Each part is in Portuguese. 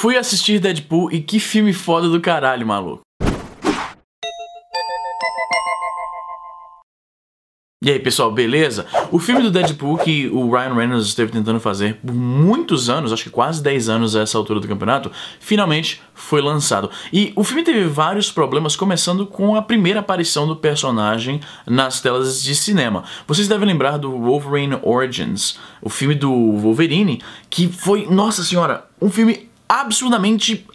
Fui assistir Deadpool e que filme foda do caralho, maluco. E aí, pessoal, beleza? O filme do Deadpool que o Ryan Reynolds esteve tentando fazer por muitos anos, acho que quase 10 anos a essa altura do campeonato, finalmente foi lançado. E o filme teve vários problemas, começando com a primeira aparição do personagem nas telas de cinema. Vocês devem lembrar do Wolverine Origins, o filme do Wolverine, que foi, nossa senhora, um filme absurdamente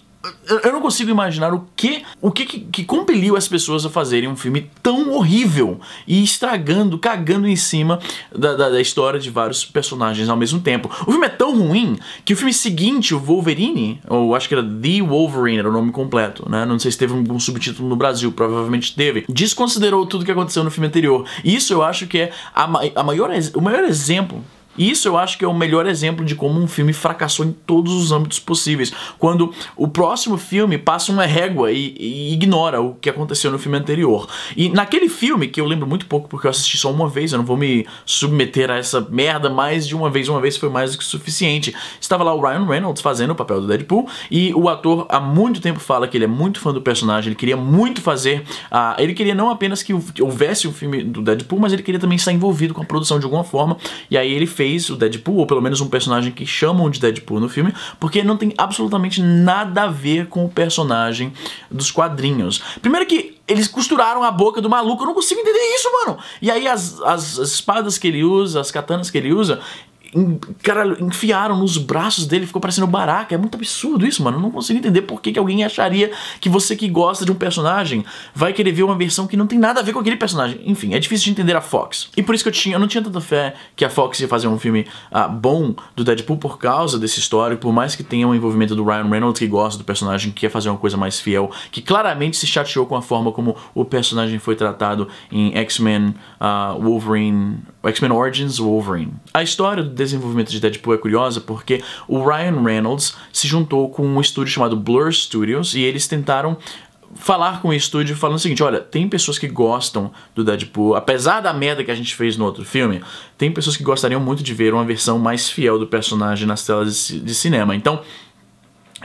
eu não consigo imaginar o que o que, que, que, compeliu as pessoas a fazerem um filme tão horrível e estragando, cagando em cima da, da, da, história de vários personagens ao mesmo tempo. O filme é tão ruim que o filme seguinte, o Wolverine, ou acho que era The Wolverine, era o nome completo, né? Não sei se teve algum subtítulo no Brasil, provavelmente teve, desconsiderou tudo que aconteceu no filme anterior. e Isso eu acho que é a, a maior, o maior exemplo isso eu acho que é o melhor exemplo de como um filme fracassou em todos os âmbitos possíveis. Quando o próximo filme passa uma régua e, e, ignora o que aconteceu no filme anterior. E naquele filme, que eu lembro muito pouco porque eu assisti só uma vez, eu não vou me submeter a essa merda mais de uma vez, uma vez foi mais do que suficiente. Estava lá o Ryan Reynolds fazendo o papel do Deadpool e o ator há muito tempo fala que ele é muito fã do personagem, ele queria muito fazer. Uh, ele queria não apenas que houvesse um filme do Deadpool, mas ele queria também estar envolvido com a produção de alguma forma. E aí ele fez fez o Deadpool, ou pelo menos um personagem que chamam de Deadpool no filme, porque não tem absolutamente nada a ver com o personagem dos quadrinhos. Primeiro que eles costuraram a boca do maluco, eu não consigo entender isso, mano. E aí as, as espadas que ele usa, as katanas que ele usa, Caralho, enfiaram nos braços dele, ficou parecendo baraca. É muito absurdo isso, mano. Eu não consigo entender por que, que alguém acharia que você que gosta de um personagem vai querer ver uma versão que não tem nada a ver com aquele personagem. Enfim, é difícil de entender a Fox. E por isso que eu tinha, eu não tinha tanta fé que a Fox ia fazer um filme ah, bom do Deadpool por causa desse histórico, por mais que tenha um envolvimento do Ryan Reynolds que gosta do personagem, que quer fazer uma coisa mais fiel, que claramente se chateou com a forma como o personagem foi tratado em X-Men, uh, Wolverine, o X-Men Origins Wolverine. A história do desenvolvimento de Deadpool é curiosa porque o Ryan Reynolds se juntou com um estúdio chamado Blur Studios e eles tentaram falar com o estúdio falando o seguinte, olha, tem pessoas que gostam do Deadpool, apesar da merda que a gente fez no outro filme, tem pessoas que gostariam muito de ver uma versão mais fiel do personagem nas telas de cinema. Então,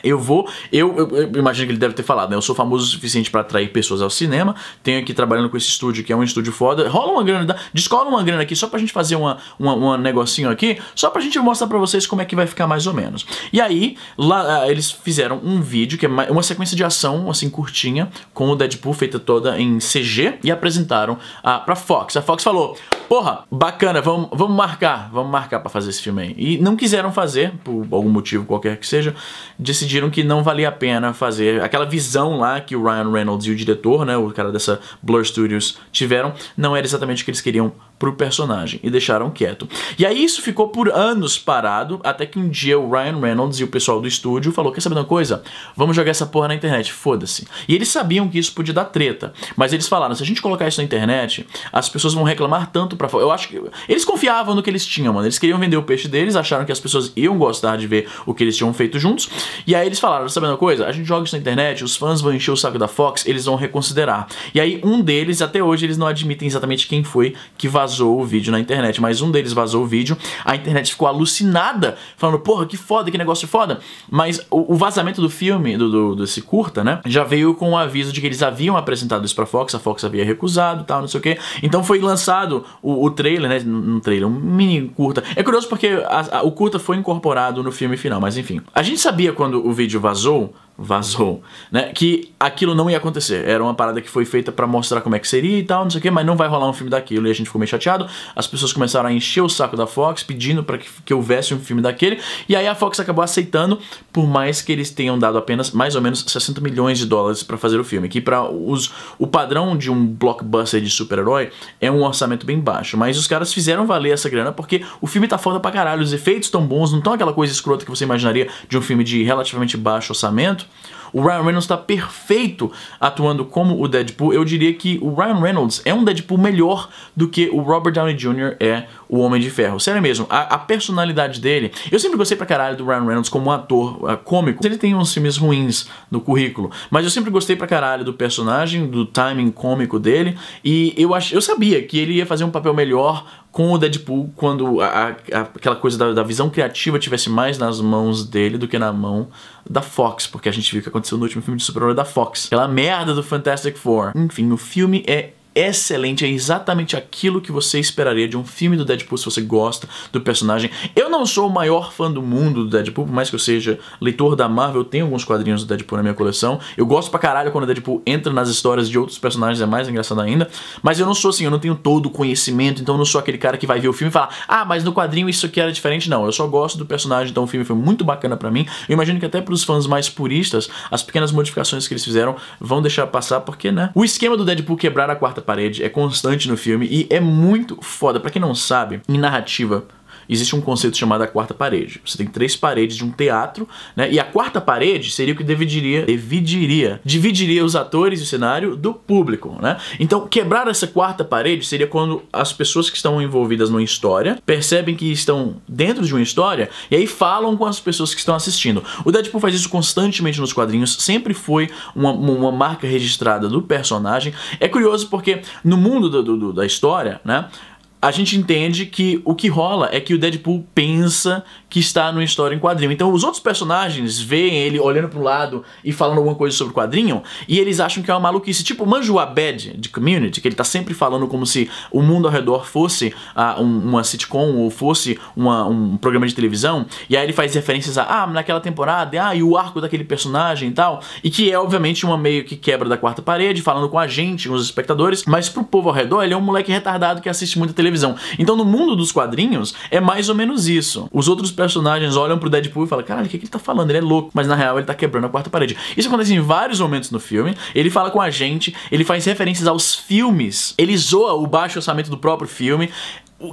eu vou, eu, eu, eu, imagino que ele deve ter falado, né? Eu sou famoso o suficiente para atrair pessoas ao cinema. Tenho aqui trabalhando com esse estúdio que é um estúdio foda. Rola uma grana, descola uma grana aqui só pra gente fazer um uma, uma negocinho aqui, só pra gente mostrar pra vocês como é que vai ficar mais ou menos. E aí, lá ah, eles fizeram um vídeo que é uma sequência de ação, assim, curtinha, com o Deadpool feita toda em CG e apresentaram a, pra Fox. A Fox falou: porra, bacana, vamos, vamos marcar, vamos marcar para fazer esse filme aí. E não quiseram fazer, por algum motivo qualquer que seja, decidiram que não valia a pena fazer aquela visão lá que o Ryan Reynolds e o diretor, né, o cara dessa Blur Studios tiveram, não era exatamente o que eles queriam pro personagem e deixaram quieto. E aí isso ficou por anos parado, até que um dia o Ryan Reynolds e o pessoal do estúdio falou, quer saber uma coisa? Vamos jogar essa porra na internet, foda-se. E eles sabiam que isso podia dar treta, mas eles falaram, se a gente colocar isso na internet, as pessoas vão reclamar tanto para fora. Eu acho que eles confiavam no que eles tinham, mano. Eles queriam vender o peixe deles, acharam que as pessoas iam gostar de ver o que eles tinham feito juntos. E aí eles falaram, sabendo a coisa? A gente joga isso na internet, os fãs vão encher o saco da Fox, eles vão reconsiderar. E aí um deles, até hoje eles não admitem exatamente quem foi que vazou o vídeo na internet, mas um deles vazou o vídeo, a internet ficou alucinada, falando, porra, que foda, que negócio foda. Mas o, o vazamento do filme, do, do, desse curta, né, já veio com o aviso de que eles haviam apresentado isso pra Fox, a Fox havia recusado e tal, não sei o que. Então foi lançado o, o trailer, né? Um trailer, um mini curta. É curioso porque a, a, o curta foi incorporado no filme final, mas enfim. A gente sabia quando o vídeo vazou vazou, né? Que aquilo não ia acontecer. Era uma parada que foi feita para mostrar como é que seria e tal, não sei o quê. mas não vai rolar um filme daquilo. E a gente ficou meio chateado. As pessoas começaram a encher o saco da Fox, pedindo para que, que, houvesse um filme daquele. E aí a Fox acabou aceitando, por mais que eles tenham dado apenas mais ou menos 60 milhões de dólares para fazer o filme. Que para os o padrão de um blockbuster de super-herói é um orçamento bem baixo acho. Mas os caras fizeram valer essa grana porque o filme tá foda pra caralho, os efeitos tão bons, não tão aquela coisa escrota que você imaginaria de um filme de relativamente baixo orçamento. O Ryan Reynolds está perfeito atuando como o Deadpool. Eu diria que o Ryan Reynolds é um Deadpool melhor do que o Robert Downey Jr. é o Homem de Ferro. Sério mesmo, a, a personalidade dele... Eu sempre gostei pra caralho do Ryan Reynolds como um ator uh, cômico. Ele tem uns filmes ruins no currículo, mas eu sempre gostei pra caralho do personagem, do timing cômico dele, e eu, ach... eu sabia que ele ia fazer um papel melhor com o Deadpool, quando a, a, aquela coisa da, da, visão criativa tivesse mais nas mãos dele do que na mão da Fox, porque a gente viu o que aconteceu no último filme de super-herói da Fox. Aquela merda do Fantastic Four. Enfim, o filme é excelente, é exatamente aquilo que você esperaria de um filme do Deadpool se você gosta do personagem. Eu não sou o maior fã do mundo do Deadpool, por mais que eu seja leitor da Marvel, eu tenho alguns quadrinhos do Deadpool na minha coleção. Eu gosto pra caralho quando o Deadpool entra nas histórias de outros personagens, é mais engraçado ainda. Mas eu não sou assim, eu não tenho todo o conhecimento, então eu não sou aquele cara que vai ver o filme e falar, ah, mas no quadrinho isso aqui era diferente. Não, eu só gosto do personagem, então o filme foi muito bacana para mim. Eu imagino que até pros fãs mais puristas, as pequenas modificações que eles fizeram vão deixar passar, porque, né? O esquema do Deadpool quebrar a quarta parede, é constante no filme e é muito foda. Pra quem não sabe, em narrativa, existe um conceito chamado a quarta parede. Você tem três paredes de um teatro, né? E a quarta parede seria o que dividiria, dividiria, dividiria os atores e o cenário do público, né? Então, quebrar essa quarta parede seria quando as pessoas que estão envolvidas numa história percebem que estão dentro de uma história e aí falam com as pessoas que estão assistindo. O Deadpool faz isso constantemente nos quadrinhos, sempre foi uma, uma marca registrada do personagem. É curioso porque no mundo do, do, da história, né? a gente entende que o que rola é que o Deadpool pensa que está numa história em quadrinho. Então os outros personagens veem ele olhando pro lado e falando alguma coisa sobre o quadrinho e eles acham que é uma maluquice. Tipo Manjo Abed de Community, que ele tá sempre falando como se o mundo ao redor fosse uh, um, uma sitcom ou fosse uma, um programa de televisão. E aí ele faz referências a, ah, naquela temporada, ah, e o arco daquele personagem e tal. E que é obviamente uma meio que quebra da quarta parede, falando com a gente, com os espectadores. Mas pro povo ao redor ele é um moleque retardado que assiste muita televisão televisão. Então, no mundo dos quadrinhos, é mais ou menos isso. Os outros personagens olham pro Deadpool e falam, caralho, o que, é que ele tá falando? Ele é louco. Mas, na real, ele tá quebrando a quarta parede. Isso acontece em vários momentos no filme. Ele fala com a gente, ele faz referências aos filmes, ele zoa o baixo orçamento do próprio filme.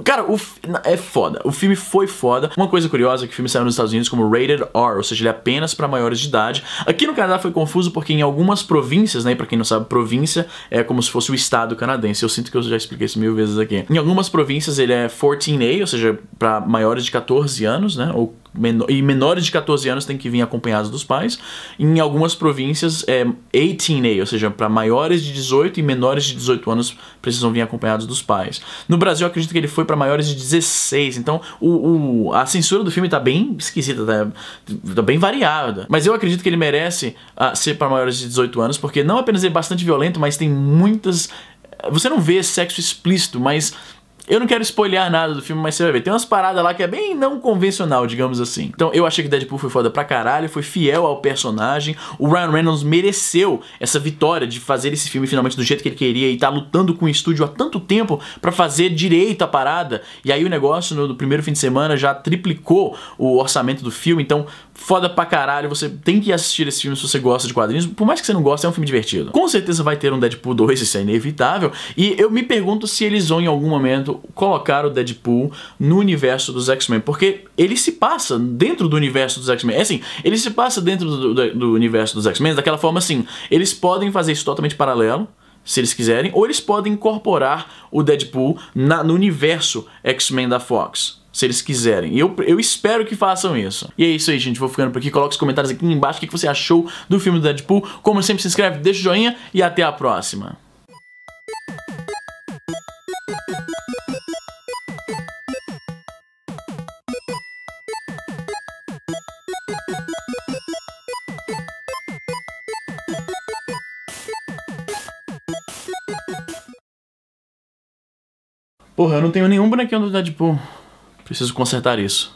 Cara, o, é foda. O filme foi foda. Uma coisa curiosa é que o filme saiu nos Estados Unidos como Rated R, ou seja, ele é apenas para maiores de idade. Aqui no Canadá foi confuso porque em algumas províncias, né, para quem não sabe, província é como se fosse o estado canadense. Eu sinto que eu já expliquei isso mil vezes aqui. Em algumas províncias ele é 14A, ou seja, para maiores de 14 anos, né, ou Menor, e menores de 14 anos têm que vir acompanhados dos pais. Em algumas províncias é 18A, ou seja, para maiores de 18 e menores de 18 anos precisam vir acompanhados dos pais. No Brasil, acredito que ele foi para maiores de 16, então o, o, a censura do filme tá bem esquisita, tá, tá bem variada. Mas eu acredito que ele merece uh, ser para maiores de 18 anos, porque não apenas é bastante violento, mas tem muitas. Você não vê sexo explícito, mas eu não quero spoilear nada do filme, mas você vai ver. Tem umas paradas lá que é bem não convencional, digamos assim. Então eu achei que Deadpool foi foda pra caralho, foi fiel ao personagem. O Ryan Reynolds mereceu essa vitória de fazer esse filme finalmente do jeito que ele queria e tá lutando com o estúdio há tanto tempo para fazer direito a parada. E aí o negócio no, no primeiro fim de semana já triplicou o orçamento do filme, então foda pra caralho. Você tem que assistir esse filme se você gosta de quadrinhos. Por mais que você não goste, é um filme divertido. Com certeza vai ter um Deadpool 2, isso é inevitável. E eu me pergunto se eles vão em algum momento colocar o Deadpool no universo dos X-Men, porque ele se passa dentro do universo dos X-Men. É assim, ele se passa dentro do, do, do universo dos X-Men daquela forma assim, eles podem fazer isso totalmente paralelo, se eles quiserem, ou eles podem incorporar o Deadpool na, no universo X-Men da Fox se eles quiserem. E eu, eu espero que façam isso. E é isso aí, gente. Vou ficando por aqui. Coloca os comentários aqui embaixo o que você achou do filme do Deadpool. Como sempre, se inscreve, deixa o joinha e até a próxima. Porra, eu não tenho nenhum bonequinho do Deadpool. Preciso consertar isso.